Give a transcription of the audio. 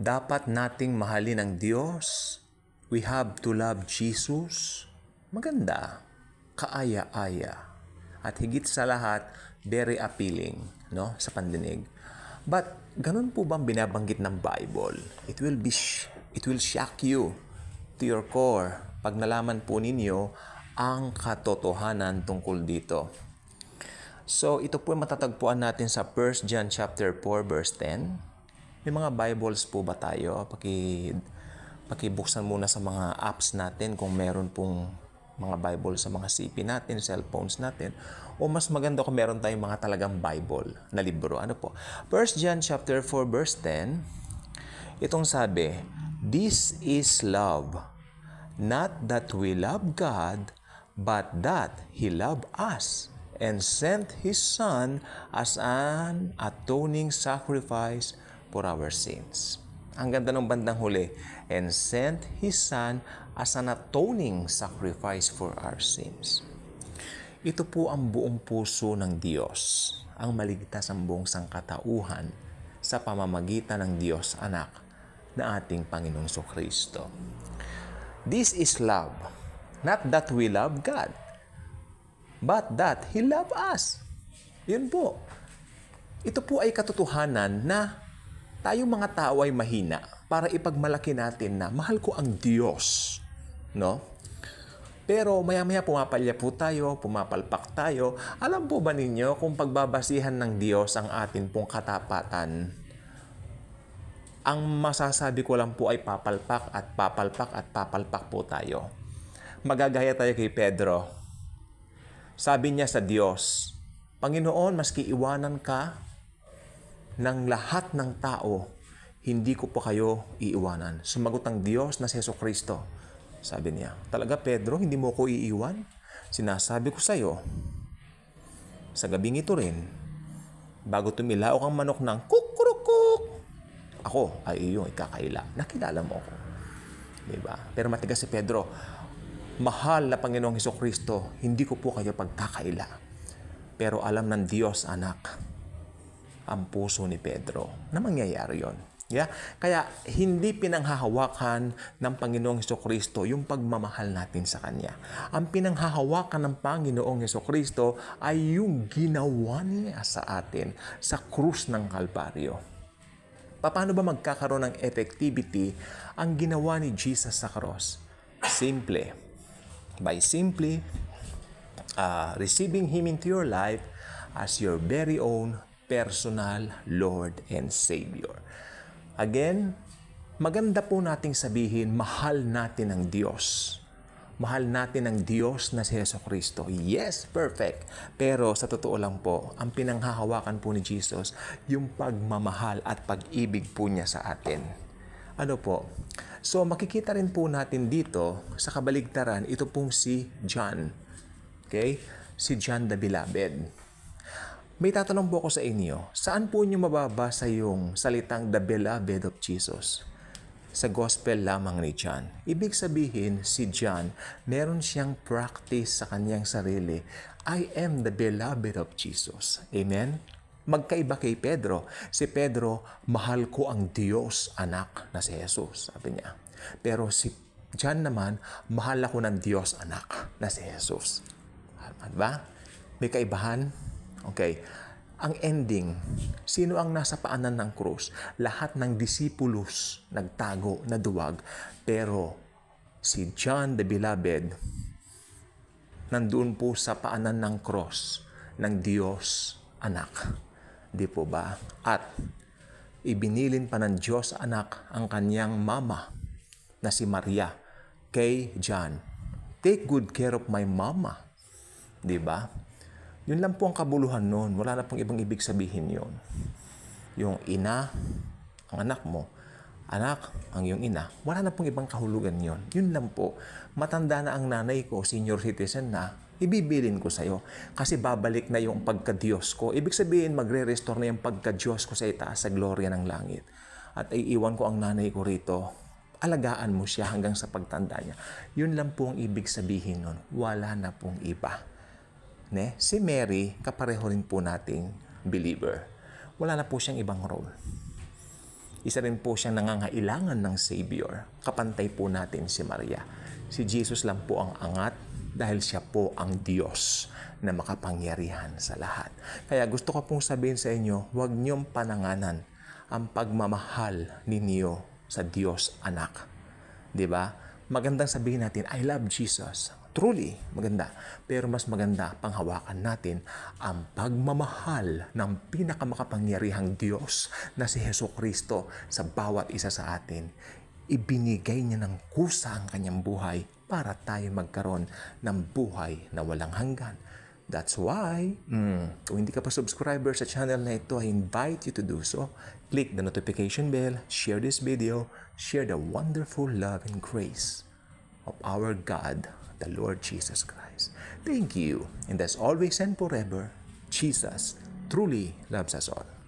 dapat nating mahalin ang Diyos. We have to love Jesus. Maganda, kaaya-aya, at higit sa lahat, very appealing no, sa pandinig. But, ganun po bang binabanggit ng Bible? It will, be sh- it will shock you to your core pag nalaman po ninyo ang katotohanan tungkol dito. So, ito po matatagpuan natin sa 1 John chapter 4 verse 10. May mga Bibles po ba tayo? Paki, pakibuksan muna sa mga apps natin kung meron pong mga Bible sa mga CP natin, cellphones natin. O mas maganda kung meron tayong mga talagang Bible na libro. Ano po? 1 John chapter 4 verse 10. Itong sabi, This is love. Not that we love God, but that He loved us and sent His Son as an atoning sacrifice for our sins. Ang ganda ng bandang huli. And sent His Son as an atoning sacrifice for our sins. Ito po ang buong puso ng Diyos, ang maligtas ang buong sangkatauhan sa pamamagitan ng Diyos Anak na ating Panginoong Kristo. This is love. Not that we love God, but that He loved us. Yun po. Ito po ay katotohanan na tayong mga tao ay mahina para ipagmalaki natin na mahal ko ang Diyos. No? Pero maya-maya pumapalya po tayo, pumapalpak tayo. Alam po ba ninyo kung pagbabasihan ng Diyos ang atin pong katapatan? Ang masasabi ko lang po ay papalpak at papalpak at papalpak po tayo. Magagaya tayo kay Pedro. Sabi niya sa Diyos, Panginoon, maski iwanan ka, ng lahat ng tao, hindi ko pa kayo iiwanan. Sumagot ang Diyos na si Yeso Kristo. Sabi niya, talaga Pedro, hindi mo ko iiwan? Sinasabi ko sa iyo, sa gabing ito rin, bago tumilaok ang manok ng kukurukuk, ako ay iyong ikakaila. Nakilala mo ako. Diba? Pero matigas si Pedro, mahal na Panginoong Heso Kristo, hindi ko po kayo pagkakaila. Pero alam ng Diyos, anak, ang puso ni Pedro na mangyayari yon. Yeah? Kaya hindi pinanghahawakan ng Panginoong Heso Kristo yung pagmamahal natin sa Kanya. Ang pinanghahawakan ng Panginoong Heso Kristo ay yung ginawa niya sa atin sa krus ng Kalbaryo. Paano ba magkakaroon ng effectivity ang ginawa ni Jesus sa cross? Simple. By simply uh, receiving Him into your life as your very own personal Lord and Savior. Again, maganda po nating sabihin, mahal natin ang Diyos. Mahal natin ang Diyos na si Yeso Kristo. Yes, perfect. Pero sa totoo lang po, ang pinanghahawakan po ni Jesus, yung pagmamahal at pag-ibig po niya sa atin. Ano po? So makikita rin po natin dito sa kabaligtaran, ito pong si John. Okay? Si John the Beloved may tatanong po ako sa inyo, saan po niyo mababasa yung salitang the beloved of Jesus? Sa gospel lamang ni John. Ibig sabihin, si John, meron siyang practice sa kanyang sarili. I am the beloved of Jesus. Amen? Magkaiba kay Pedro. Si Pedro, mahal ko ang Diyos, anak na si Jesus, sabi niya. Pero si John naman, mahal ako ng Diyos, anak na si Jesus. Diba? May kaibahan? Okay. Ang ending, sino ang nasa paanan ng krus? Lahat ng disipulos nagtago, naduwag. Pero si John the Beloved nandoon po sa paanan ng krus ng Diyos Anak. Di po ba? At ibinilin pa ng Diyos Anak ang kanyang mama na si Maria kay John. Take good care of my mama. Di ba? Yun lang po ang kabuluhan noon. Wala na pong ibang ibig sabihin yon. Yung ina, ang anak mo, anak, ang iyong ina, wala na pong ibang kahulugan yon. Yun lang po. Matanda na ang nanay ko, senior citizen na, ibibilin ko sa'yo. Kasi babalik na yung pagka-Diyos ko. Ibig sabihin, magre-restore na yung pagka-Diyos ko sa itaas sa gloria ng langit. At iiwan ko ang nanay ko rito. Alagaan mo siya hanggang sa pagtanda niya. Yun lang po ang ibig sabihin nun. Wala na pong iba ne, si Mary, kapareho rin po nating believer. Wala na po siyang ibang role. Isa rin po siyang nangangailangan ng Savior. Kapantay po natin si Maria. Si Jesus lang po ang angat dahil siya po ang Diyos na makapangyarihan sa lahat. Kaya gusto ko pong sabihin sa inyo, huwag niyong pananganan ang pagmamahal ninyo sa Diyos anak. 'Di ba? Magandang sabihin natin, I love Jesus truly maganda. Pero mas maganda panghawakan natin ang pagmamahal ng pinakamakapangyarihang Diyos na si Heso Kristo sa bawat isa sa atin. Ibinigay niya ng kusa ang kanyang buhay para tayo magkaroon ng buhay na walang hanggan. That's why, mm, kung hindi ka pa subscriber sa channel na ito, I invite you to do so. Click the notification bell, share this video, share the wonderful love and grace of our God the Lord Jesus Christ. Thank you, and as always and forever, Jesus truly loves us all.